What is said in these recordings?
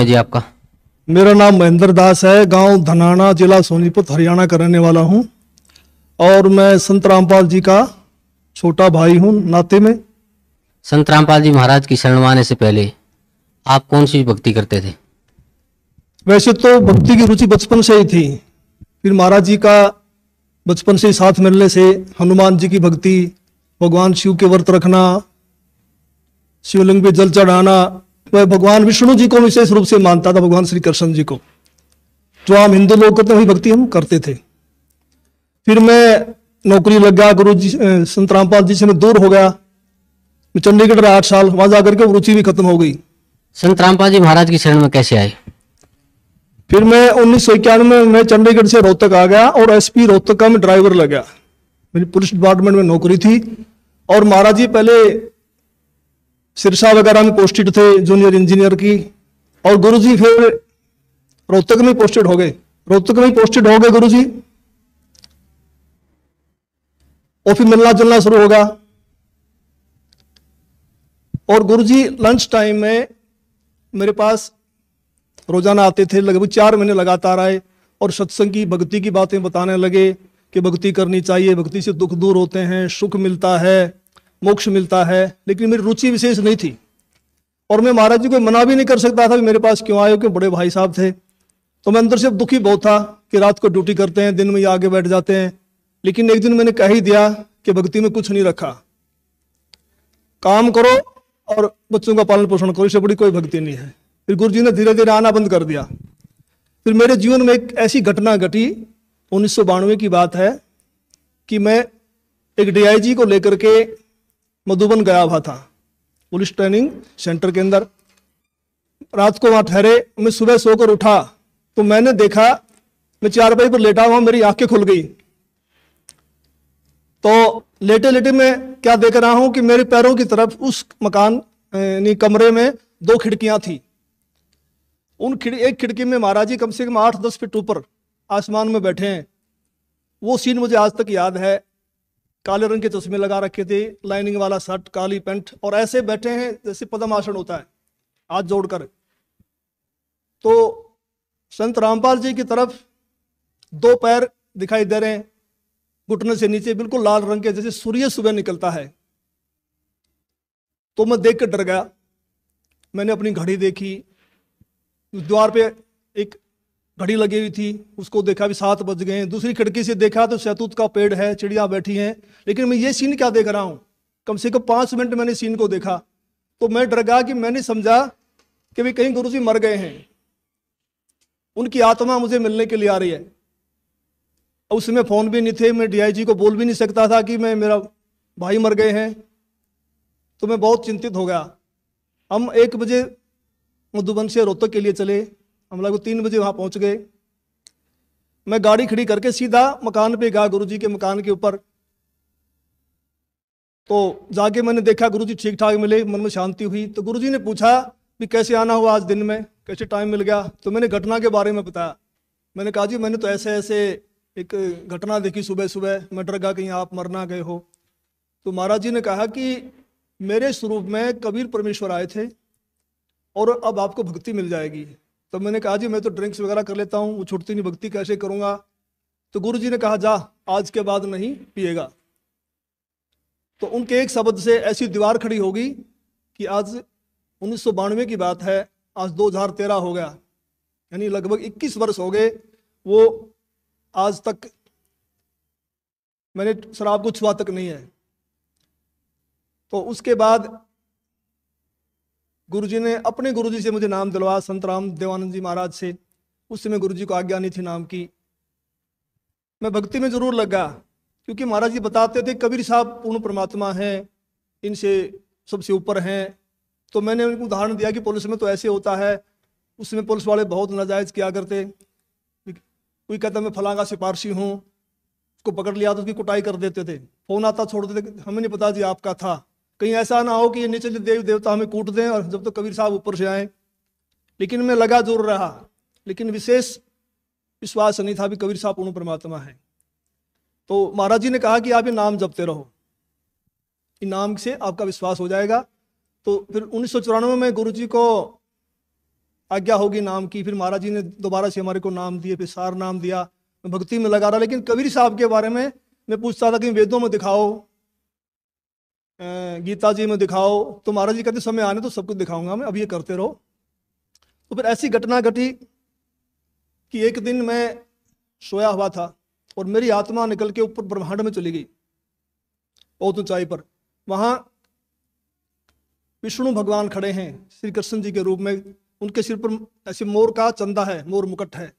है जी आपका मेरा नाम महेंद्र दास है गांव धनाना जिला सोनीपत हरियाणा का रहने वाला हूं और मैं संत रामपाल जी का छोटा भाई हूं नाते में संत रामपाल जी महाराज की शरण आने से पहले आप कौन सी भक्ति करते थे वैसे तो भक्ति की रुचि बचपन से ही थी फिर महाराज जी का बचपन से ही साथ मिलने से हनुमान जी की भक्ति भगवान शिव के व्रत रखना शिवलिंग पे जल चढ़ाना मैं भगवान विष्णु जी को विशेष रूप से मानता था भगवान श्री कृष्ण जी को जो तो आम हिंदू लोग करते तो वही भक्ति हम करते थे फिर मैं नौकरी लग गया गुरु जी संत रामपाल जी से मैं दूर हो गया मैं चंडीगढ़ रहा आठ साल वहां जाकर के रुचि भी खत्म हो गई संत रामपाल जी महाराज की शरण में कैसे आए फिर मैं उन्नीस सौ इक्यानवे में चंडीगढ़ से रोहतक आ गया और एसपी रोहतक का मैं ड्राइवर लग गया मेरी पुलिस डिपार्टमेंट में नौकरी थी और महाराज जी पहले सिरसा वगैरह में पोस्टेड थे जूनियर इंजीनियर की और गुरुजी फिर रोहतक में पोस्टेड हो गए रोहतक में पोस्टेड हो गए गुरुजी और फिर मिलना जुलना शुरू होगा और गुरुजी लंच टाइम में मेरे पास रोजाना आते थे लगभग चार महीने लगातार आए और सत्संग की भक्ति की बातें बताने लगे कि भक्ति करनी चाहिए भक्ति से दुख दूर होते हैं सुख मिलता है मोक्ष मिलता है लेकिन मेरी रुचि विशेष नहीं थी और मैं महाराज जी को मना भी नहीं कर सकता था कि मेरे पास क्यों आए क्यों बड़े भाई साहब थे तो मैं अंदर से दुखी बहुत था कि रात को ड्यूटी करते हैं दिन में आगे बैठ जाते हैं लेकिन एक दिन मैंने कह ही दिया कि भक्ति में कुछ नहीं रखा काम करो और बच्चों का पालन पोषण करो इससे बड़ी कोई भक्ति नहीं है फिर गुरु जी ने धीरे धीरे आना बंद कर दिया फिर मेरे जीवन में एक ऐसी घटना घटी उन्नीस की बात है कि मैं एक डीआईजी को लेकर के मधुबन गया हुआ था पुलिस ट्रेनिंग सेंटर के अंदर रात को वहां ठहरे मैं सुबह सोकर उठा तो मैंने देखा मैं चार बजे पर लेटा हुआ मेरी आंखें खुल गई तो लेटे लेटे मैं क्या देख रहा हूं कि मेरे पैरों की तरफ उस मकान यानी कमरे में दो खिड़कियां थी उन खिड़ एक खिड़की में महाराज जी कम से कम आठ दस फीट ऊपर आसमान में बैठे हैं वो सीन मुझे आज तक याद है काले रंग के चश्मे लगा रखे थे लाइनिंग वाला शर्ट काली पेंट और ऐसे बैठे हैं जैसे पदमाशन होता है हाथ जोड़कर तो संत रामपाल जी की तरफ दो पैर दिखाई दे रहे हैं घुटने से नीचे बिल्कुल लाल रंग के जैसे सूर्य सुबह निकलता है तो मैं देख कर डर गया मैंने अपनी घड़ी देखी द्वार पे एक घड़ी लगी हुई थी उसको देखा भी सात बज गए दूसरी खिड़की से देखा तो शैतूत का पेड़ है चिड़िया बैठी हैं लेकिन मैं ये सीन क्या देख रहा हूँ कम से कम पाँच मिनट मैंने सीन को देखा तो मैं डर गया कि मैंने समझा कि भाई कहीं गुरु जी मर गए हैं उनकी आत्मा मुझे मिलने के लिए आ रही है उस समय फ़ोन भी नहीं थे मैं डीआईजी को बोल भी नहीं सकता था कि मैं मेरा भाई मर गए हैं तो मैं बहुत चिंतित हो गया हम एक बजे मधुबन से रोहतक के लिए चले हम लोग तीन बजे वहाँ पहुँच गए मैं गाड़ी खड़ी करके सीधा मकान पे गया जी के मकान के ऊपर तो जाके मैंने देखा गुरुजी ठीक ठाक मिले मन में शांति हुई तो गुरुजी ने पूछा भी कैसे आना हुआ आज दिन में कैसे टाइम मिल गया तो मैंने घटना के बारे में बताया मैंने कहा जी मैंने तो ऐसे ऐसे एक घटना देखी सुबह सुबह मैं डर गया कहीं आप मरना गए हो तो महाराज जी ने कहा कि मेरे स्वरूप में कबीर परमेश्वर आए थे और अब आपको भक्ति मिल जाएगी तो मैंने कहा जी मैं तो ड्रिंक्स वगैरह कर लेता हूँ वो छुटती नहीं भक्ति कैसे करूँगा तो गुरु जी ने कहा जा आज के बाद नहीं पिएगा तो उनके एक शब्द से ऐसी दीवार खड़ी होगी कि आज उन्नीस की बात है आज 2013 हो गया यानी लगभग 21 वर्ष हो गए वो आज तक मैंने शराब को छुआ तक नहीं है तो उसके बाद गुरु जी ने अपने गुरु जी से मुझे नाम दिलवाया संत राम देवानंद जी महाराज से उस समय जी को आज्ञा नहीं थी नाम की मैं भक्ति में जरूर लगा क्योंकि महाराज जी बताते थे कबीर साहब पूर्ण परमात्मा हैं इनसे सबसे ऊपर हैं तो मैंने उनको उदाहरण दिया कि पुलिस में तो ऐसे होता है उसमें पुलिस वाले बहुत नाजायज किया करते कोई कहता मैं फलांगा सिपारसी हूँ उसको पकड़ लिया तो उसकी कुटाई कर देते थे फोन आता छोड़ देते हमें नहीं पता जी आपका था कहीं ऐसा ना हो कि ये निचले देवी देवता हमें कूट दें और जब तो कबीर साहब ऊपर से आए लेकिन मैं लगा दूर रहा लेकिन विशेष विश्वास नहीं था भी कबीर साहब पूर्ण परमात्मा है तो महाराज जी ने कहा कि आप ये नाम जपते रहो इन नाम से आपका विश्वास हो जाएगा तो फिर उन्नीस में गुरु जी को आज्ञा होगी नाम की फिर महाराज जी ने दोबारा से हमारे को नाम दिए फिर सार नाम दिया मैं भक्ति में लगा रहा लेकिन कबीर साहब के बारे में मैं पूछता था कि वेदों में दिखाओ गीता जी में दिखाओ तो महाराज जी कहते समय आने तो सब कुछ दिखाऊंगा मैं अब ये करते रहो तो फिर ऐसी घटना घटी कि एक दिन मैं सोया हुआ था और मेरी आत्मा निकल के ऊपर ब्रह्मांड में चली गई बहुत ऊंचाई पर वहां विष्णु भगवान खड़े हैं श्री कृष्ण जी के रूप में उनके सिर पर ऐसे मोर का चंदा है मोर मुकट है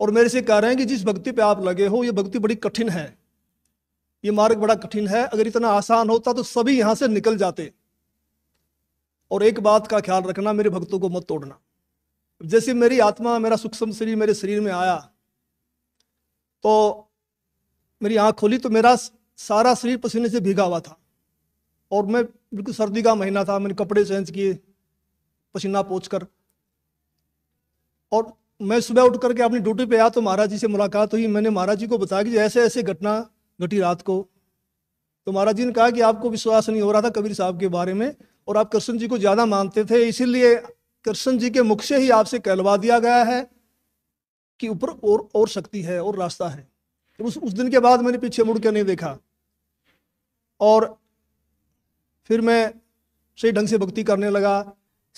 और मेरे से कह रहे हैं कि जिस भक्ति पे आप लगे हो ये भक्ति बड़ी कठिन है ये मार्ग बड़ा कठिन है अगर इतना आसान होता तो सभी यहां से निकल जाते और एक बात का ख्याल रखना मेरे भक्तों को मत तोड़ना जैसे मेरी आत्मा मेरा सूक्ष्म शरीर मेरे शरीर में आया तो मेरी आंख खोली तो मेरा सारा शरीर पसीने से भीगा हुआ था और मैं बिल्कुल सर्दी का महीना था मैंने कपड़े चेंज किए पसीना पोच कर और मैं सुबह उठ करके अपनी ड्यूटी पे आया तो महाराज जी से मुलाकात हुई मैंने महाराज जी को बताया कि ऐसे ऐसे घटना घटी रात को तो महाराज जी ने कहा कि आपको विश्वास नहीं हो रहा था कबीर साहब के बारे में और आप कृष्ण जी को ज्यादा मानते थे इसीलिए कृष्ण जी के मुख से ही आपसे कहलवा दिया गया है कि ऊपर और और शक्ति है और रास्ता है तो उस उस दिन के बाद मैंने पीछे मुड़ के नहीं देखा और फिर मैं सही ढंग से भक्ति करने लगा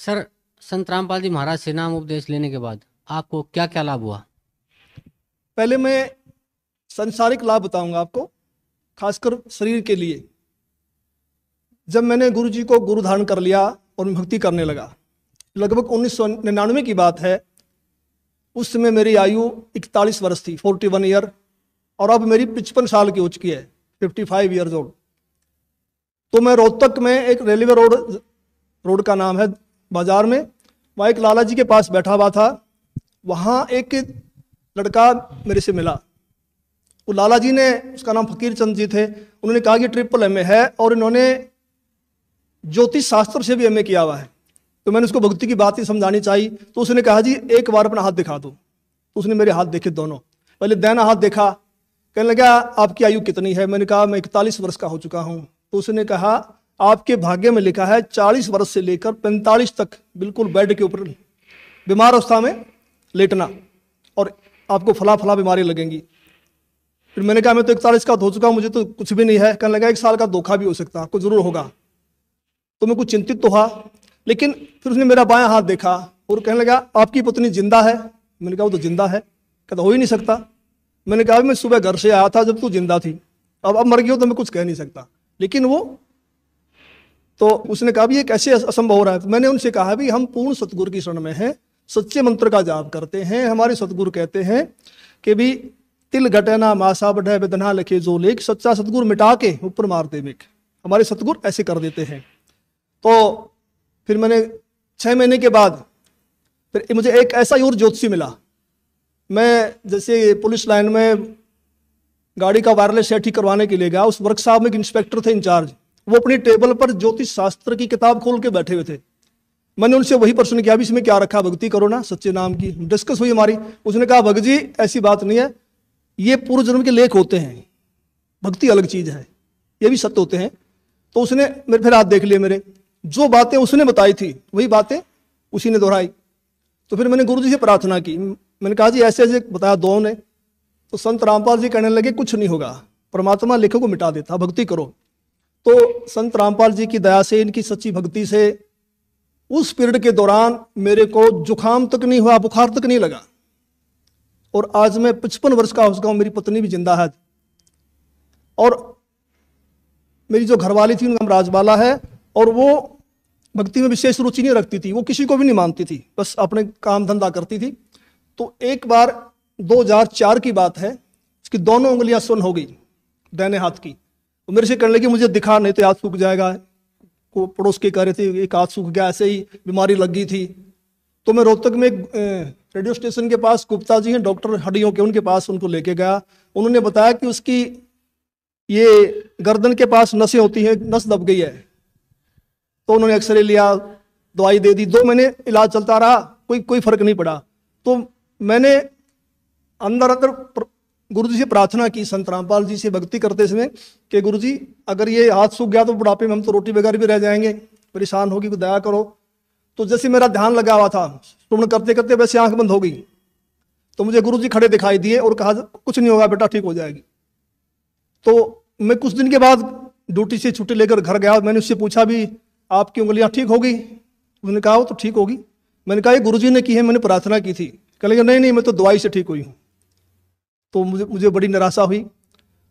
सर संत रामपाल जी महाराज से नाम उपदेश लेने के बाद आपको क्या क्या लाभ हुआ पहले मैं संसारिक लाभ बताऊंगा आपको खासकर शरीर के लिए जब मैंने गुरु जी को गुरु धारण कर लिया और भक्ति करने लगा लगभग उन्नीस की बात है उस समय मेरी आयु इकतालीस वर्ष थी फोर्टी वन ईयर और अब मेरी पचपन साल की हो चुकी है फिफ्टी फाइव ईयर ओल्ड तो मैं रोहतक में एक रेलवे रोड रोड का नाम है बाजार में वहाँ एक लाला जी के पास बैठा हुआ था वहाँ एक लड़का मेरे से मिला वो लाला जी ने उसका नाम फकीर चंद जी थे उन्होंने कहा कि ट्रिपल एम है और इन्होंने ज्योतिष शास्त्र से भी एम किया हुआ है तो मैंने उसको भक्ति की बात ही समझानी चाहिए तो उसने कहा जी एक बार अपना हाथ दिखा दो तो उसने मेरे हाथ देखे दोनों पहले दैना हाथ देखा कहने लगा आपकी आयु कितनी है मैंने कहा मैं इकतालीस वर्ष का हो चुका हूँ तो उसने कहा आपके भाग्य में लिखा है चालीस वर्ष से लेकर पैंतालीस तक बिल्कुल बेड के ऊपर बीमार अवस्था में लेटना और आपको फला फला बीमारी लगेंगी फिर मैंने कहा मैं तो एक साल इसका धो चुका मुझे तो कुछ भी नहीं है कहने लगा एक साल का धोखा भी हो सकता है कुछ ज़रूर होगा तो मैं कुछ चिंतित तो हुआ लेकिन फिर उसने मेरा बाया हाथ देखा और कहने लगा आपकी पत्नी जिंदा है मैंने कहा वो तो जिंदा है कहता तो हो ही नहीं सकता मैंने कहा मैं सुबह घर से आया था जब तू जिंदा थी अब अब मर गई हो तो मैं कुछ कह नहीं सकता लेकिन वो तो उसने कहा भी ये कैसे असंभव हो रहा है तो मैंने उनसे कहा भी हम पूर्ण सतगुरु की शरण में हैं सच्चे मंत्र का जाप करते हैं हमारे सतगुरु कहते हैं कि भी तिल घटना मासा बढ़े बेदना लिखे जो लेख सच्चा सतगुर मिटा के ऊपर दे मेख हमारे सतगुर ऐसे कर देते हैं तो फिर मैंने छः महीने के बाद फिर मुझे एक ऐसा ही और ज्योतिषी मिला मैं जैसे पुलिस लाइन में गाड़ी का वायरलेस सेट ही करवाने के लिए गया उस वर्कशॉप में एक इंस्पेक्टर थे इंचार्ज वो अपनी टेबल पर ज्योतिष शास्त्र की किताब खोल के बैठे हुए थे मैंने उनसे वही प्रश्न किया अभी इसमें क्या रखा भक्ति करो ना सच्चे नाम की डिस्कस हुई हमारी उसने कहा भगत जी ऐसी बात नहीं है ये पूर्व जन्म के लेख होते हैं भक्ति अलग चीज है ये भी सत्य होते हैं तो उसने मेरे फिर हाथ देख लिए मेरे जो बातें उसने बताई थी वही बातें उसी ने दोहराई तो फिर मैंने गुरु जी से प्रार्थना की मैंने कहा जी ऐसे ऐसे बताया दो ने तो संत रामपाल जी कहने लगे कुछ नहीं होगा परमात्मा लेखों को मिटा देता भक्ति करो तो संत रामपाल जी की दया से इनकी सच्ची भक्ति से उस पीरियड के दौरान मेरे को जुखाम तक नहीं हुआ बुखार तक नहीं लगा और आज मैं पचपन वर्ष का हो चुका हूँ मेरी पत्नी भी जिंदा है और मेरी जो घरवाली थी उनका नाम राजबाला है और वो भक्ति में विशेष रुचि नहीं रखती थी वो किसी को भी नहीं मानती थी बस अपने काम धंधा करती थी तो एक बार 2004 की बात है उसकी दोनों उंगलियां सुन हो गई दैने हाथ की तो मेरे से कहने लगी मुझे दिखा नहीं तो हाथ सूख जाएगा को पड़ोस के कह रहे थे एक हाथ सूख गया ऐसे ही बीमारी लग गई थी तो मैं रोहतक में रेडियो स्टेशन के पास गुप्ता जी हैं डॉक्टर हड्डियों के उनके पास उनको लेके गया उन्होंने बताया कि उसकी ये गर्दन के पास नसें होती हैं नस दब गई है तो उन्होंने एक्सरे लिया दवाई दे दी दो महीने इलाज चलता रहा कोई कोई फर्क नहीं पड़ा तो मैंने अंदर अंदर गुरु जी से प्रार्थना की संत रामपाल जी से भक्ति करते समय कि गुरु जी अगर ये हाथ सूख गया तो बुढ़ापे में हम तो रोटी वगैरह भी रह जाएंगे परेशान होगी तो दया करो तो जैसे मेरा ध्यान लगा हुआ था श्रवण करते करते वैसे आंख बंद हो गई तो मुझे गुरु जी खड़े दिखाई दिए और कहा कुछ नहीं होगा बेटा ठीक हो जाएगी तो मैं कुछ दिन के बाद ड्यूटी से छुट्टी लेकर घर गया मैंने उससे पूछा भी आपकी उंगलियां ठीक होगी उसने कहा वो तो ठीक होगी मैंने कहा ये गुरु जी ने की है मैंने प्रार्थना की थी कह लगे नहीं नहीं मैं तो दवाई से ठीक हुई हूँ तो मुझे मुझे बड़ी निराशा हुई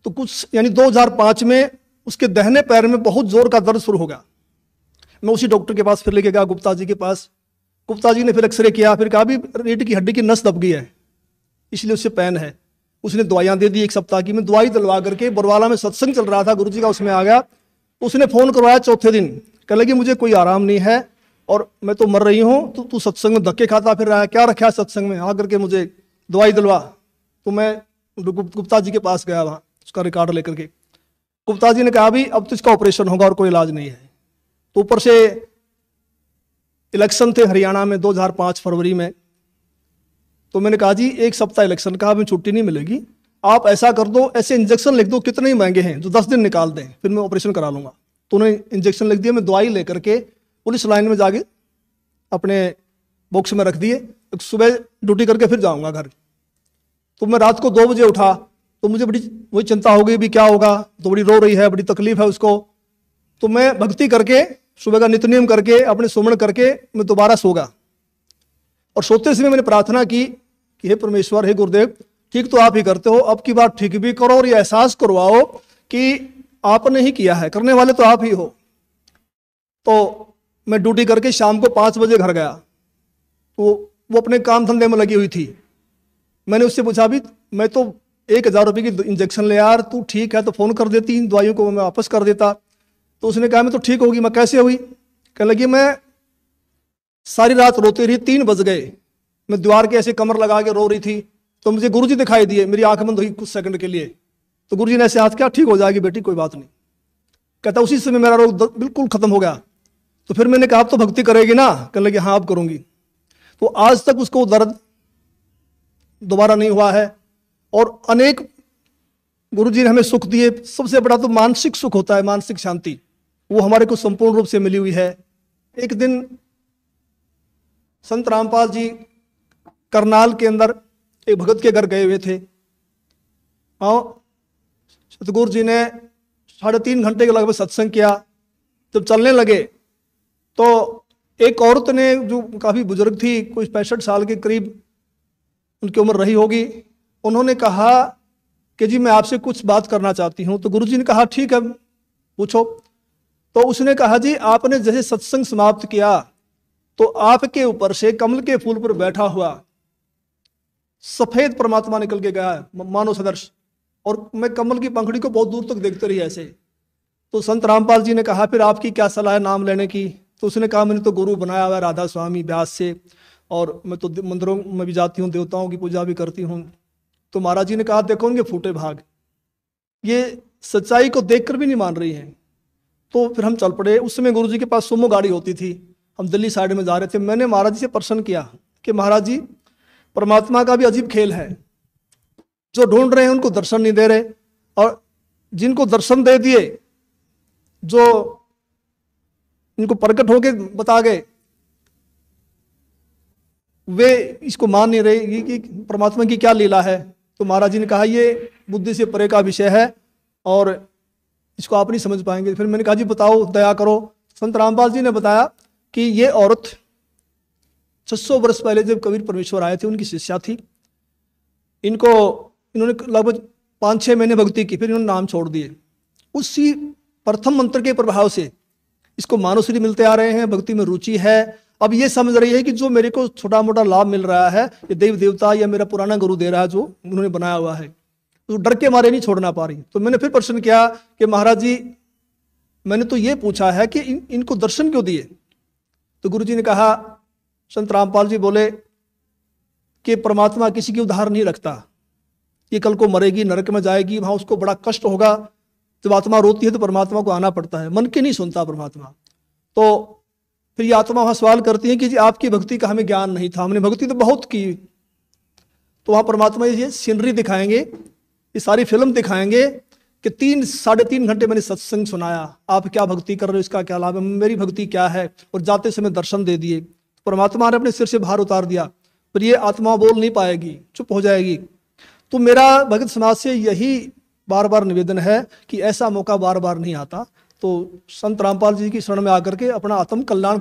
तो कुछ यानी 2005 में उसके दहने पैर में बहुत जोर का दर्द शुरू हो गया मैं उसी डॉक्टर के पास फिर लेके गया गुप्ता जी के पास गुप्ता जी ने फिर एक्सरे किया फिर कहा भी रेट की हड्डी की नस दब गई है इसलिए उससे पैन है उसने दवाइयाँ दे दी एक सप्ताह की मैं दवाई दिलवा करके बरवाला में सत्संग चल रहा था गुरु जी का उसमें आ गया उसने फ़ोन करवाया चौथे दिन कह लगी मुझे कोई आराम नहीं है और मैं तो मर रही हूँ तो तू सत्संग में धक्के खाता फिर रहा है क्या रखा है सत्संग में आ करके मुझे दवाई दिलवा तो मैं गुप्ता जी के पास गया वहाँ उसका रिकॉर्ड लेकर के गुप्ता जी ने कहा भी अब तो इसका ऑपरेशन होगा और कोई इलाज नहीं है तो ऊपर से इलेक्शन थे हरियाणा में 2005 फरवरी में तो मैंने कहा जी एक सप्ताह इलेक्शन का हमें छुट्टी नहीं मिलेगी आप ऐसा कर दो ऐसे इंजेक्शन लिख दो कितने ही महंगे हैं जो दस दिन निकाल दें फिर मैं ऑपरेशन करा लूँगा तो उन्हें इंजेक्शन लिख दिया मैं दवाई लेकर के पुलिस लाइन में जाके अपने बॉक्स में रख दिए सुबह ड्यूटी करके फिर जाऊँगा घर तो मैं रात को दो बजे उठा तो मुझे बड़ी वही चिंता हो गई भी क्या होगा तो बड़ी रो रही है बड़ी तकलीफ है उसको तो मैं भक्ति करके सुबह का नित्य नियम करके अपने सुमरण करके मैं दोबारा सोगा और सोते समय मैंने प्रार्थना की कि हे परमेश्वर हे गुरुदेव ठीक तो आप ही करते हो अब की बात ठीक भी करो और ये एहसास करवाओ कि आपने ही किया है करने वाले तो आप ही हो तो मैं ड्यूटी करके शाम को पाँच बजे घर गया तो वो अपने काम धंधे में लगी हुई थी मैंने उससे पूछा भी मैं तो एक हज़ार रुपये की इंजेक्शन ले यार तू ठीक है तो फ़ोन कर देती इन दवाइयों को मैं वापस कर देता तो उसने कहा मैं तो ठीक होगी मैं कैसे हुई कहने लगी मैं सारी रात रोती रही तीन बज गए मैं द्वार के ऐसे कमर लगा के रो रही थी तो मुझे गुरु जी दिखाई दिए मेरी आंख बंद हुई कुछ सेकंड के लिए तो गुरु जी ने ऐसे हाथ किया ठीक हो जाएगी बेटी कोई बात नहीं कहता उसी समय मेरा रोग बिल्कुल खत्म हो गया तो फिर मैंने कहा आप तो भक्ति करेगी ना कह लगी हाँ आप करूंगी तो आज तक उसको दर्द दोबारा नहीं हुआ है और अनेक गुरु जी ने हमें सुख दिए सबसे बड़ा तो मानसिक सुख होता है मानसिक शांति वो हमारे को संपूर्ण रूप से मिली हुई है एक दिन संत रामपाल जी करनाल के अंदर एक भगत के घर गए हुए थे और सतगुरु जी ने साढ़े तीन घंटे के लगभग सत्संग किया जब चलने लगे तो एक औरत ने जो काफ़ी बुजुर्ग थी कोई पैंसठ साल के करीब उनकी उम्र रही होगी उन्होंने कहा कि जी मैं आपसे कुछ बात करना चाहती हूँ तो गुरु ने कहा ठीक है पूछो तो उसने कहा जी आपने जैसे सत्संग समाप्त किया तो आपके ऊपर से कमल के फूल पर बैठा हुआ सफेद परमात्मा निकल के गया मानव मानो सदर्श और मैं कमल की पंखड़ी को बहुत दूर तक देखते रही ऐसे तो संत रामपाल जी ने कहा फिर आपकी क्या सलाह नाम लेने की तो उसने कहा मैंने तो गुरु बनाया हुआ राधा स्वामी व्यास से और मैं तो मंदिरों में भी जाती हूँ देवताओं की पूजा भी करती हूँ तो महाराज जी ने कहा देखो उनके फूटे भाग ये सच्चाई को देखकर भी नहीं मान रही हैं तो फिर हम चल पड़े उस समय गुरु जी के पास सुमो गाड़ी होती थी हम दिल्ली साइड में जा रहे थे मैंने महाराज जी से प्रश्न किया कि महाराज जी परमात्मा का भी अजीब खेल है जो ढूंढ रहे हैं उनको दर्शन नहीं दे रहे और जिनको दर्शन दे दिए जो इनको प्रकट होके बता गए वे इसको मान नहीं रहे कि परमात्मा की क्या लीला है तो महाराज जी ने कहा ये बुद्धि से परे का विषय है और इसको आप नहीं समझ पाएंगे फिर मैंने कहा जी बताओ दया करो संत रामपाल जी ने बताया कि ये औरत 600 वर्ष पहले जब कबीर परमेश्वर आए थे उनकी शिष्या थी इनको इन्होंने लगभग पाँच छः महीने भक्ति की फिर इन्होंने नाम छोड़ दिए उसी प्रथम मंत्र के प्रभाव से इसको मानव श्री मिलते आ रहे हैं भक्ति में रुचि है अब ये समझ रही है कि जो मेरे को छोटा मोटा लाभ मिल रहा है ये देव देवता या मेरा पुराना गुरु दे रहा है जो उन्होंने बनाया हुआ है तो डर के मारे नहीं छोड़ना पा रही तो मैंने फिर प्रश्न किया कि महाराज जी मैंने तो ये पूछा है कि इन इनको दर्शन क्यों दिए तो गुरु जी ने कहा संत रामपाल जी बोले कि परमात्मा किसी की उधार नहीं रखता ये कल को मरेगी नरक में जाएगी वहां उसको बड़ा कष्ट होगा जब आत्मा रोती है तो परमात्मा को आना पड़ता है मन की नहीं सुनता परमात्मा तो फिर ये आत्मा वहां सवाल करती है कि जी आपकी भक्ति का हमें ज्ञान नहीं था हमने भक्ति तो बहुत की तो वहां परमात्मा ये सीनरी दिखाएंगे ये सारी फिल्म दिखाएंगे कि तीन साढ़े तीन घंटे मैंने सत्संग सुनाया आप क्या भक्ति कर रहे हो इसका क्या लाभ है मेरी भक्ति क्या है और जाते समय दर्शन दे दिए तो परमात्मा ने अपने सिर से बाहर उतार दिया पर ये आत्मा बोल नहीं पाएगी चुप हो जाएगी तो मेरा भगत समाज से यही बार बार निवेदन है कि ऐसा मौका बार बार नहीं आता तो संत रामपाल जी की शरण में आकर के अपना आत्म कल्याण